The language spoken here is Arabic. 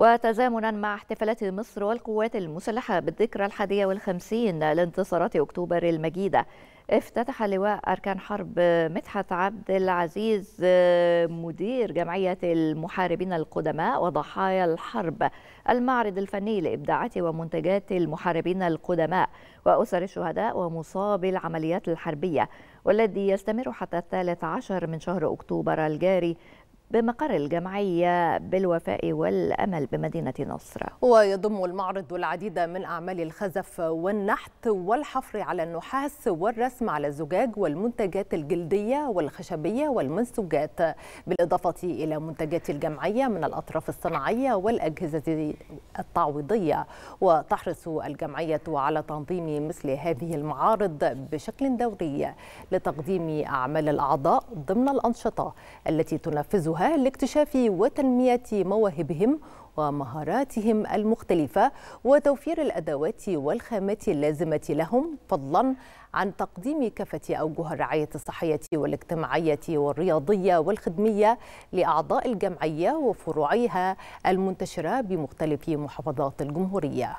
وتزامنا مع احتفالات مصر والقوات المسلحة بالذكرى الحادية والخمسين لانتصارات أكتوبر المجيدة افتتح لواء أركان حرب مدحت عبد العزيز آه، مدير جمعية المحاربين القدماء وضحايا الحرب المعرض الفني لإبداعات ومنتجات المحاربين القدماء وأسر الشهداء ومصابي العمليات الحربية والذي يستمر حتى الثالث عشر من شهر أكتوبر الجاري بمقر الجمعية بالوفاء والأمل بمدينة نصر ويضم المعرض العديد من أعمال الخزف والنحت والحفر على النحاس والرسم على الزجاج والمنتجات الجلدية والخشبية والمنسوجات بالإضافة إلى منتجات الجمعية من الأطراف الصناعية والأجهزة التعويضية وتحرص الجمعية على تنظيم مثل هذه المعارض بشكل دوري لتقديم أعمال الأعضاء ضمن الأنشطة التي تنفذها هدفها لاكتشاف وتنمية مواهبهم ومهاراتهم المختلفة وتوفير الأدوات والخامات اللازمة لهم فضلا عن تقديم كافة أوجه الرعاية الصحية والاجتماعية والرياضية والخدمية لأعضاء الجمعية وفروعها المنتشرة بمختلف محافظات الجمهورية